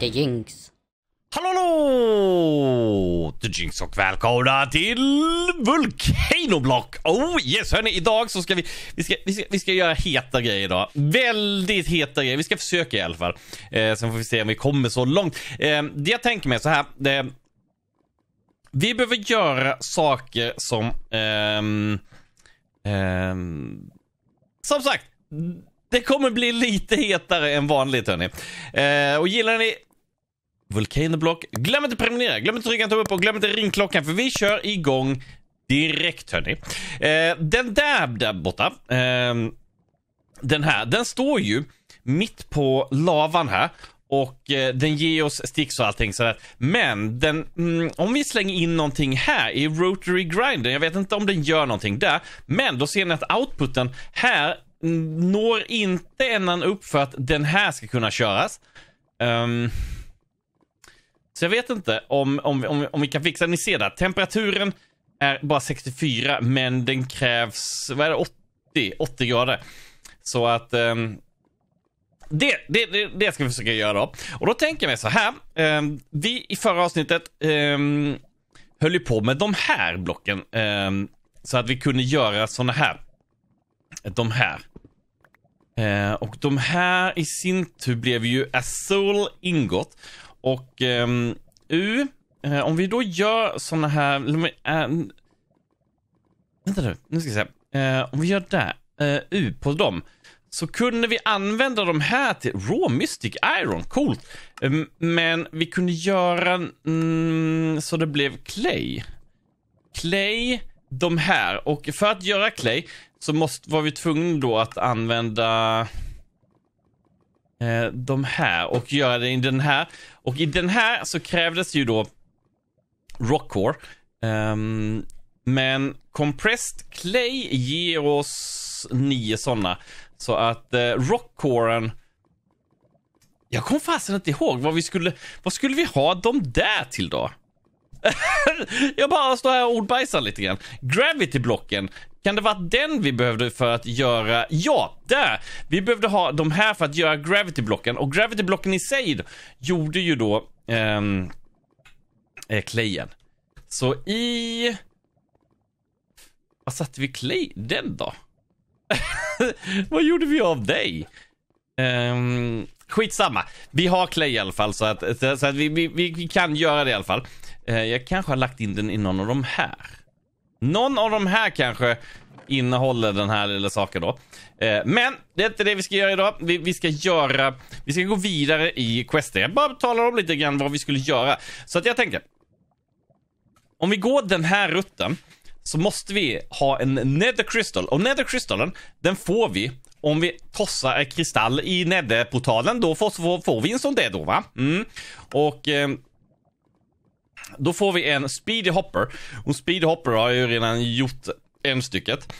The Jinx. Hallå, hallå! The Jinx och välkomna till Vulkanoblock! Oh yes, hörni, idag så ska vi, vi ska, vi ska, vi ska göra heta grejer idag. Väldigt heta grejer. Vi ska försöka i alla fall. Eh, sen får vi se om vi kommer så långt. Eh, det jag tänker mig så här. Det, vi behöver göra saker som... Ehm, ehm, som sagt, det kommer bli lite hetare än vanligt hörni. Eh, och gillar ni Volcano Block. Glöm inte prenumerera, glöm inte trycka en tumme upp och glöm inte ringklockan för vi kör igång direkt hörni. Eh, den där, där borta. Eh, den här, den står ju mitt på lavan här. Och eh, den ger oss sticks och allting sådär. Men den, mm, om vi slänger in någonting här i Rotary Grinder, jag vet inte om den gör någonting där. Men då ser ni att outputen här mm, når inte ändan upp för att den här ska kunna köras. Um, så jag vet inte om, om, om, om vi kan fixa, det. ni ser där, temperaturen är bara 64 men den krävs, vad är det, 80, 80 grader. Så att um, det, det, det, det, ska vi försöka göra då. Och då tänker jag mig så här. Um, vi i förra avsnittet um, höll ju på med de här blocken. Um, så att vi kunde göra såna här. De här. Uh, och de här i sin tur blev ju Azul ingått. Och um, U, uh, om vi då gör såna här... Uh, vänta nu, nu ska vi se. Uh, om vi gör där, U på dem. Så kunde vi använda de här till Raw Mystic Iron, coolt. Ehm, men vi kunde göra um, så det blev Clay. Clay, de här. Och för att göra Clay så måste, var vi tvungna då att använda... Eh, de här och göra det i den här. Och i den här så krävdes ju då rockcore. Um, men compressed clay ger oss nio sådana. Så att eh, rockcoren jag kommer fasen inte ihåg vad vi skulle, vad skulle vi ha dem där till då? jag bara står här och ordbajsar lite grann. Gravity-blocken. Kan det vara den vi behövde för att göra... Ja, där! Vi behövde ha de här för att göra gravity-blocken. Och gravity-blocken i sig gjorde ju då... Ehm, eh, Clayen. Så i... Vad satte vi Clay? Den då? Vad gjorde vi av dig? Um, Skitsamma. Vi har Clay i alla fall så att, så att vi, vi, vi kan göra det i alla fall. Eh, jag kanske har lagt in den i någon av de här. Någon av de här kanske innehåller den här lilla saken då. Eh, men det är inte det vi ska göra idag. Vi, vi ska göra, vi ska gå vidare i questen. Jag bara talar om lite grann vad vi skulle göra. Så att jag tänker. Om vi går den här rutten så måste vi ha en nether crystal. Och nether crystalen, den får vi om vi tossar en kristall i netherportalen. Då får, får vi en sån där då va? Mm. Och eh, då får vi en speedy hopper. Och speedy hopper har jag ju redan gjort en stycket.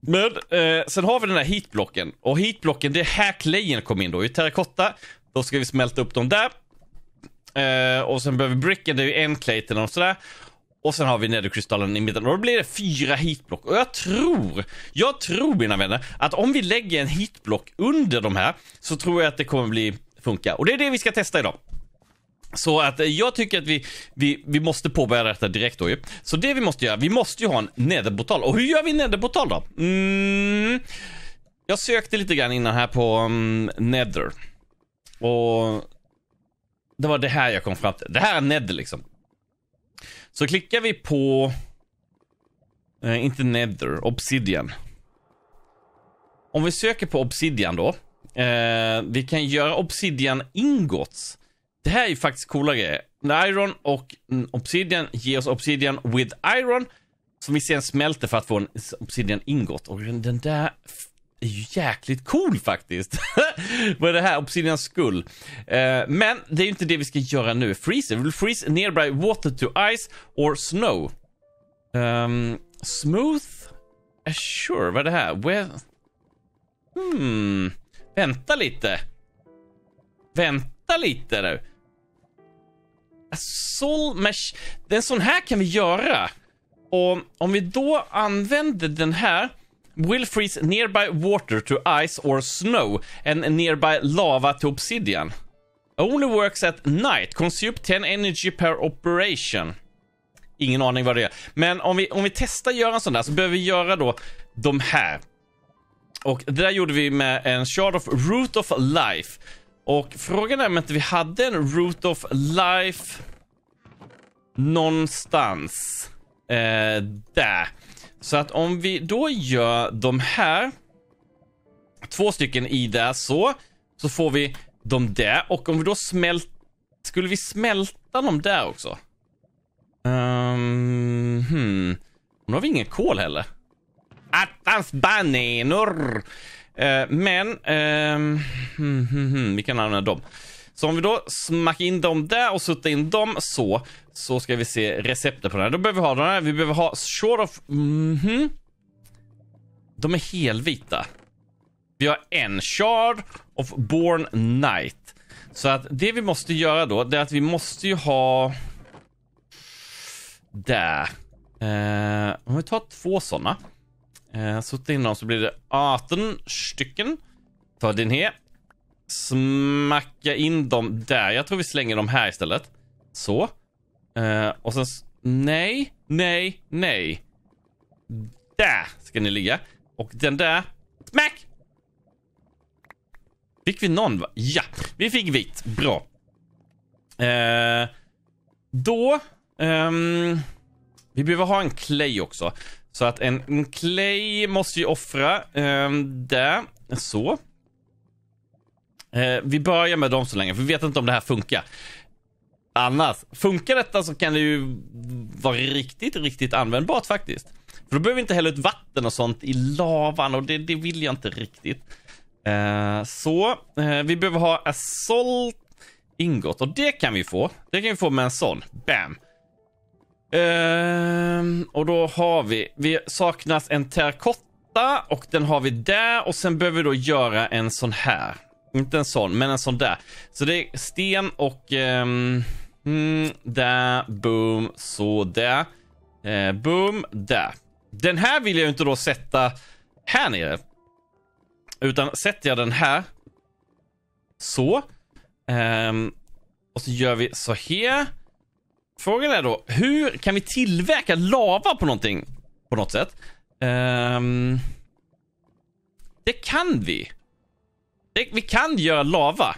Men eh, sen har vi den här heatblocken. Och heatblocken, det är här clayen kommer in då. I terrakotta, då ska vi smälta upp dem där. Eh, och sen behöver vi bricken, det är ju en clay till dem sådär. Och sen har vi nederkrystallen i mitten och då blir det fyra hitblock. Och jag tror, jag tror mina vänner, att om vi lägger en hitblock under de här så tror jag att det kommer bli funka. Och det är det vi ska testa idag. Så att eh, jag tycker att vi, vi, vi måste påbörja detta direkt då ju. Så det vi måste göra, vi måste ju ha en nederportal. Och hur gör vi nederportal då? Mm, jag sökte lite grann innan här på um, nether. Och det var det här jag kom fram till. Det här är nether liksom. Så klickar vi på... Eh, inte Nether, Obsidian. Om vi söker på Obsidian då. Eh, vi kan göra Obsidian ingots. Det här är ju faktiskt coola grejer. Iron och Obsidian ger oss Obsidian with Iron. Som vi sen smälter för att få en Obsidian ingot. Och den där är ju jäkligt cool faktiskt. Vad är det här? Obsidians skull. Eh, men det är ju inte det vi ska göra nu. Freezer. We'll freeze nearby water to ice or snow. Um, smooth? Uh, sure, vad är det här? Where... Hmm. Vänta lite. Vänta lite nu. A soul mesh. En sån här kan vi göra. Och om vi då använder den här Will freeze nearby water to ice or snow and nearby lava to obsidian. Only works at night. Consume 10 energy per operation. Ingen aning vad det är. Men om vi, om vi testar göra en sån där så behöver vi göra då de här. Och det där gjorde vi med en shard of root of life. Och frågan är om inte vi hade en root of life någonstans. Eh, där. Så att om vi då gör de här två stycken i där så, så får vi de där och om vi då smälter... Skulle vi smälta dem där också? Um, hmm. Nu har vi ingen kol heller. Attans baninor! Uh, eh, men, um, hmm, hmm, hmm, vi kan använda dem. Så om vi då smackar in dem där och suttar in dem så, så ska vi se receptet på den här. Då behöver vi ha den här. Vi behöver ha short of... Mm -hmm. De är helvita. Vi har en shard of born knight. Så att det vi måste göra då, det är att vi måste ju ha... Där. Eh, om vi tar två sådana. Eh, Suttit in dem så blir det 18 stycken. Ta din här smacka in dem där. Jag tror vi slänger dem här istället. Så. Uh, och sen... Nej, nej, nej. Där ska ni ligga. Och den där... Smack! Fick vi någon? Va? Ja, vi fick vitt. Bra. Uh, då... Um, vi behöver ha en clay också. Så att en, en clay måste ju offra um, där. Så. Eh, vi börjar med dem så länge, för vi vet inte om det här funkar. Annars, funkar detta så kan det ju vara riktigt, riktigt användbart faktiskt. För då behöver vi inte hälla ut vatten och sånt i lavan och det, det vill jag inte riktigt. Eh, så, eh, vi behöver ha assault ingot och det kan vi få. Det kan vi få med en sån. Bam! Ehm, och då har vi, vi saknas en terrakotta och den har vi där och sen behöver vi då göra en sån här. Inte en sån, men en sån där. Så det är sten och... Um, mm, där, boom, så där. Eh, boom, där. Den här vill jag ju inte då sätta här nere. Utan sätter jag den här. Så. Um, och så gör vi så här. Frågan är då, hur kan vi tillverka lava på någonting? På något sätt. Um, det kan vi vi kan göra lava.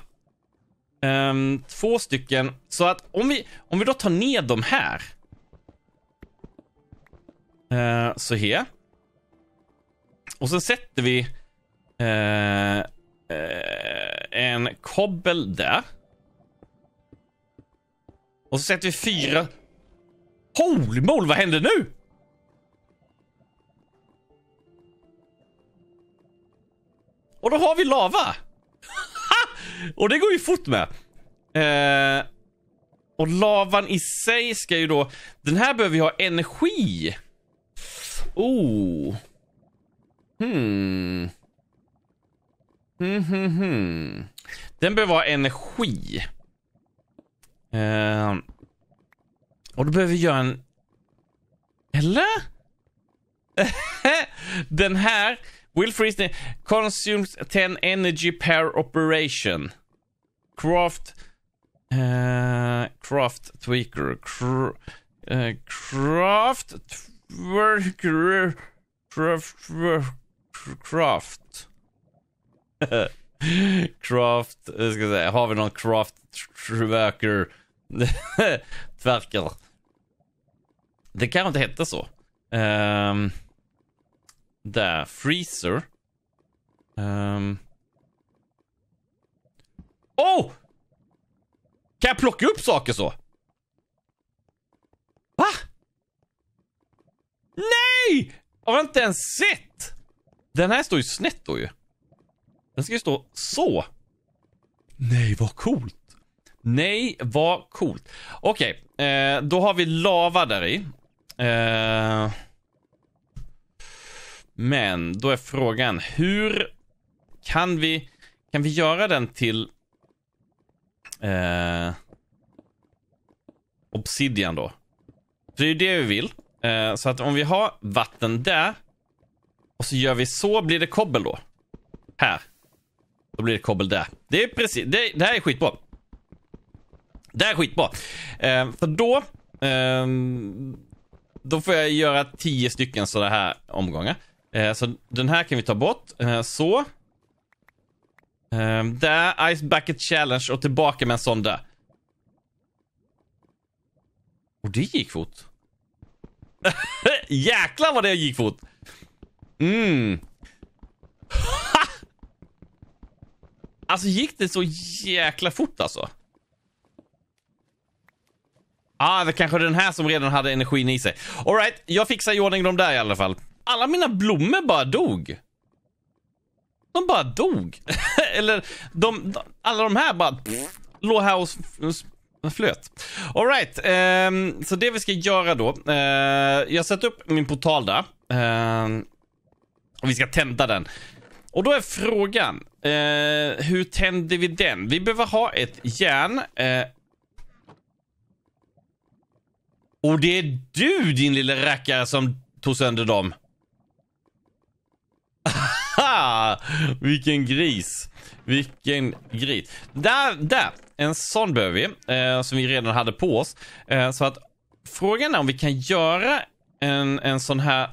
Um, två stycken. Så att om vi, om vi då tar ner dem här. Uh, så här. Och sen sätter vi uh, uh, en kobbel där. Och så sätter vi fyra. Holy moly, vad händer nu? Och då har vi lava. Och det går ju fort med. Eh, och lavan i sig ska ju då... Den här behöver ju ha energi. Oh. Hmm. Mm, hmm, hmm. Den behöver ha energi. Eh, och då behöver vi göra en... Eller? den här Will freeze consumes 10 energy per operation. Craft... Uh, craft tweaker. craft twerker. Craft... Craft. craft... Eh, Jag ska säga, har vi någon craft twerker? Tverker. Det kanske inte hette så. Um, där, freezer. Um. Oh! Kan jag plocka upp saker så? Va? Nej! Har jag inte ens sett? Den här står ju snett då ju. Den ska ju stå så. Nej, vad coolt. Nej, vad coolt. Okej, okay, eh, då har vi lava där i. Eh... Men då är frågan hur kan vi, kan vi göra den till eh, Obsidian då? För det är ju det vi vill. Eh, så att om vi har vatten där och så gör vi så blir det kobbel då. Här. Då blir det kobbel där. Det är precis, det, det här är skitbra. Det här är skitbra. Eh, för då, ehm, då får jag göra tio stycken sådana här omgångar. Eh, så den här kan vi ta bort. Eh, så. Eh, där, Ice Bucket Challenge och tillbaka med en sån där. Och det gick fort. Jäklar vad det gick fort. Mm. alltså gick det så jäkla fort alltså? Ah, det kanske är den här som redan hade energin i sig. Alright, jag fixar i ordning de där i alla fall alla mina blommor bara dog. De bara dog. Eller de, de, alla de här bara låg här och flöt. Alright, um, ehm, så det vi ska göra då. Uh, jag sätter upp min portal där. Uh, och vi ska tända den. Och då är frågan, eh, hur tänder vi den? Vi behöver ha ett järn. Eh. Och det är du din lilla rackare som tog sönder dem. Vilken gris. Vilken gris. Där, där. En sån behöver vi. Eh, som vi redan hade på oss. Eh, så att frågan är om vi kan göra en, en sån här.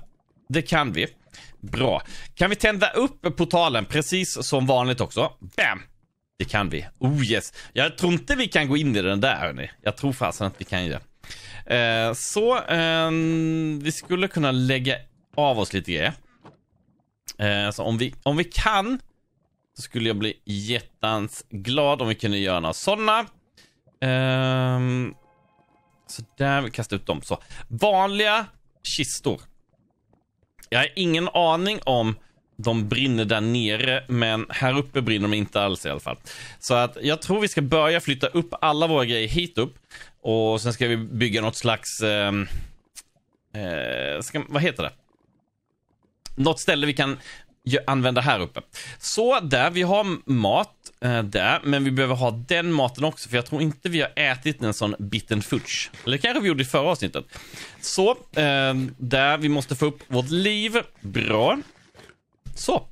Det kan vi. Bra. Kan vi tända upp portalen precis som vanligt också? Bam! Det kan vi. Oh yes. Jag tror inte vi kan gå in i den där hörni. Jag tror fasen att vi kan det. Eh, så, ehm, vi skulle kunna lägga av oss lite grejer. Eh, så om vi, om vi kan så skulle jag bli jättans glad om vi kunde göra några sådana. Um, så där, vi kastar ut dem. Så vanliga kistor. Jag har ingen aning om de brinner där nere, men här uppe brinner de inte alls i alla fall. Så att jag tror vi ska börja flytta upp alla våra grejer hit upp. Och sen ska vi bygga något slags... Um, ska, vad heter det? något ställe vi kan använda här uppe. Så där, vi har mat eh, där, men vi behöver ha den maten också för jag tror inte vi har ätit en sån bitten fudge. Eller kanske vi gjorde i förra avsnittet. Så, eh, där, vi måste få upp vårt liv. Bra. Så.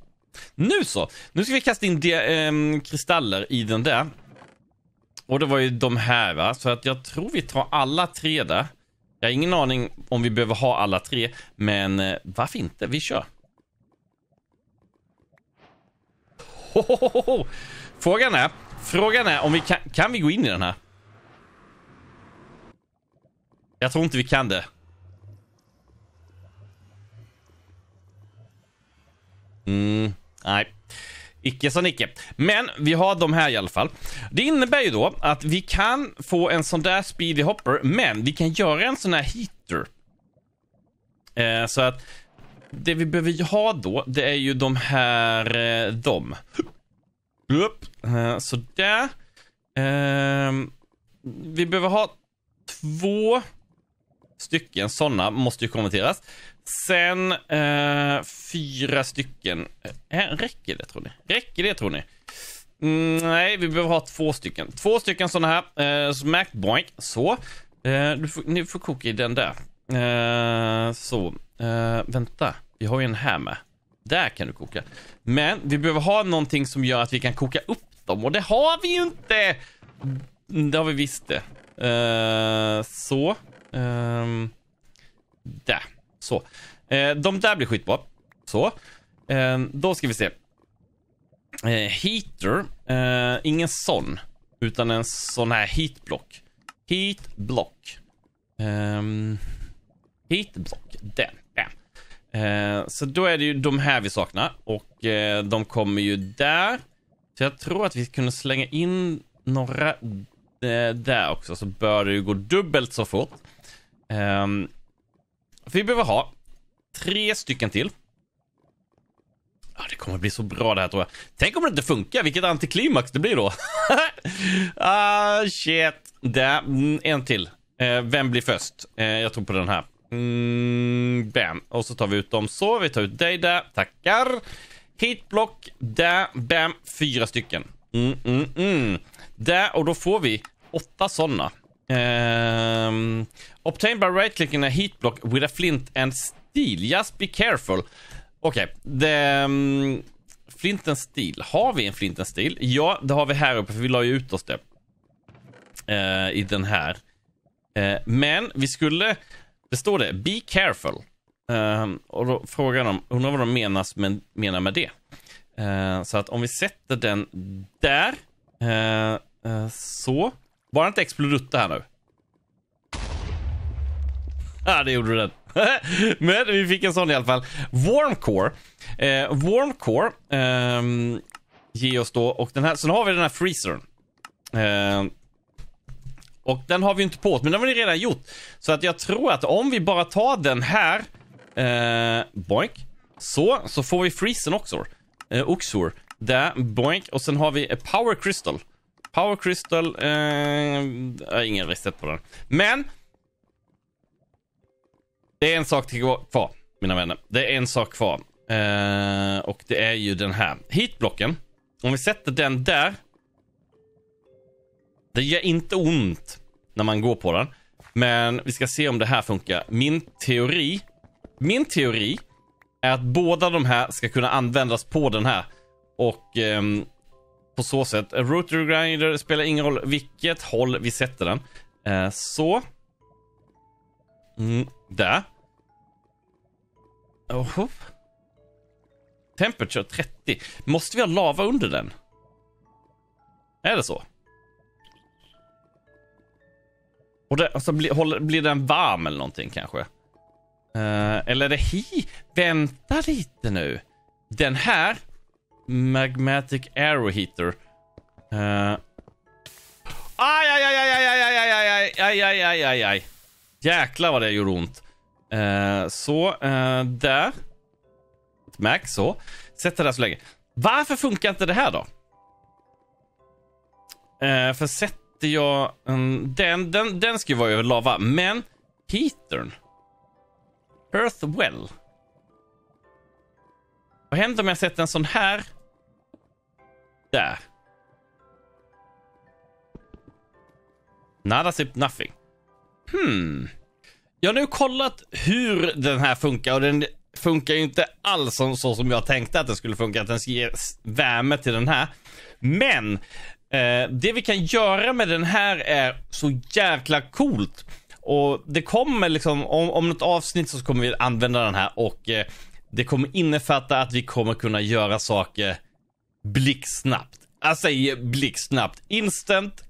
Nu så. Nu ska vi kasta in de, eh, kristaller i den där. Och det var ju de här va, så att jag tror vi tar alla tre där. Jag har ingen aning om vi behöver ha alla tre, men eh, varför inte? Vi kör. Frågan är, frågan är om vi kan, kan vi gå in i den här? Jag tror inte vi kan det. Mm, nej. Icke sa Nicke. Men vi har de här i alla fall. Det innebär ju då att vi kan få en sån där speedy hopper, men vi kan göra en sån här heater. Eh, så att det vi behöver ha då, det är ju de här, eh, de. Eh, sådär. Ehm, vi behöver ha två stycken sådana, måste ju konverteras. Sen eh, fyra stycken. räcker det tror ni? Räcker det tror ni? Mm, nej, vi behöver ha två stycken. Två stycken sådana här. smack boink. Så. du får, ni får koka i den där. så. vänta. Vi har ju en här med. Där kan du koka. Men vi behöver ha någonting som gör att vi kan koka upp dem och det har vi ju inte. Mm, det har vi visst det. Uh, så. Uh, där. Så. Uh, de där blir skitbra. Så. Eh, då ska vi se. heater. ingen sån. Utan en sån här heatblock. Heatblock. Um, heatblock. Den. Eh, så då är det ju de här vi saknar och eh, de kommer ju där. Så jag tror att vi kunde slänga in några eh, där också så bör det ju gå dubbelt så fort. För ehm, vi behöver ha tre stycken till. Ja, det kommer bli så bra det här tror jag. Tänk om det inte funkar, vilket antiklimax det blir då. ah, shit. Där, mm, en till. Eh, vem blir först? Eh, jag tror på den här. Mm, bam. Och så tar vi ut dem så. Vi tar ut dig där. Tackar. Hitblock där. Bam. Fyra stycken. Mm, mm, mm. Där och då får vi åtta sådana. Um, ehm, obtained by right clicking a heatblock with a flint and steel. Just be careful. Okej, okay. Um, ehm, flintens stil. Har vi en flint and steel? Ja, det har vi här uppe för vi la ju ut oss det. Uh, I den här. Uh, men vi skulle det står det, be careful. Um, och då frågar de, undrar vad de menas med, menar med det. Uh, så att om vi sätter den där. Uh, uh, så. Bara inte explodutta här nu. Ja, ah, det gjorde den. Men vi fick en sån i alla fall. Warmcore. Eh, Warmcore ehm, ger oss då, och den här, sen har vi den här freezern. Och den har vi inte på oss, men den har vi redan gjort. Så att jag tror att om vi bara tar den här, eh, boink, så, så får vi freezen också. Eh, oxor. Där, boink. Och sen har vi eh, power crystal. Power crystal, eh, jag har ingen recept på den. Men. Det är en sak till kvar, mina vänner. Det är en sak kvar. Eh, och det är ju den här. Heatblocken. Om vi sätter den där det gör inte ont när man går på den. Men vi ska se om det här funkar. Min teori, min teori är att båda de här ska kunna användas på den här. Och eh, på så sätt, rotary grinder spelar ingen roll vilket håll vi sätter den. Eh, så. Mm, där. Oho. Temperature 30. Måste vi ha lava under den? Är det så? Och det, alltså, bli, håller, blir den varm eller någonting kanske? Uh, eller är det hi? Vänta lite nu. Den här. Magmatic Arrow Heater. Uh, aj, aj, aj, aj, aj, aj, aj, aj, aj, aj, aj, aj, aj. Jäklar vad det gjorde ont. Uh, så, uh, där. Max, så. Sätt det där så länge. Varför funkar inte det här då? Uh, för sätt tänkte jag... Mm, den, den, den ska ju vara över lava, men Petern. Earthwell. Vad händer om jag sätter en sån här? Där. Nada sip nothing. Hmm. Jag har nu kollat hur den här funkar och den funkar ju inte alls så som jag tänkte att den skulle funka. Att den ska ge värme till den här. Men Eh, det vi kan göra med den här är så jäkla coolt. Och det kommer liksom, om, om något avsnitt så kommer vi använda den här och eh, det kommer innefatta att vi kommer kunna göra saker blixtsnabbt. Jag säger blixtsnabbt. Instant.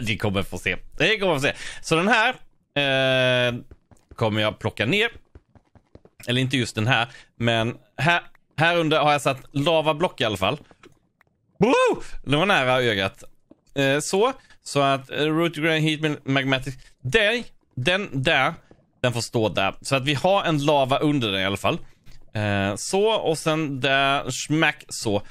Ni kommer få se. Det kommer få se. Så den här eh, kommer jag plocka ner. Eller inte just den här, men här, här under har jag satt lavablock i alla fall. Woo! Det var nära ögat. Eh, så. Så att eh, Root Grain Heat Magmatic. Där, den där, den får stå där. Så att vi har en lava under den i alla fall. Eh, så och sen där, smack så.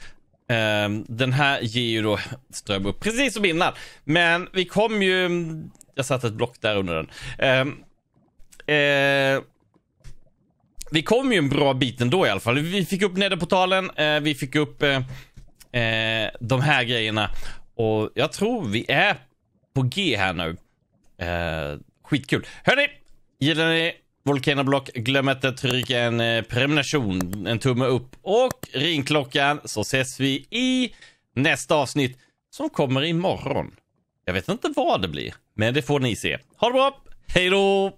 Ehm, den här ger ju då ström upp, precis som innan. Men vi kom ju... Jag satte ett block där under den. Ehm, eh, vi kom ju en bra bit ändå i alla fall. Vi fick upp nederportalen, eh, vi fick upp eh, eh, de här grejerna. Och jag tror vi är på G här nu. Eh, skitkul. Hörni, gillar ni Volcano Block, glöm inte att trycka en eh, prenumeration, en tumme upp och ringklockan så ses vi i nästa avsnitt som kommer imorgon. Jag vet inte vad det blir, men det får ni se. Ha det bra! Hej då!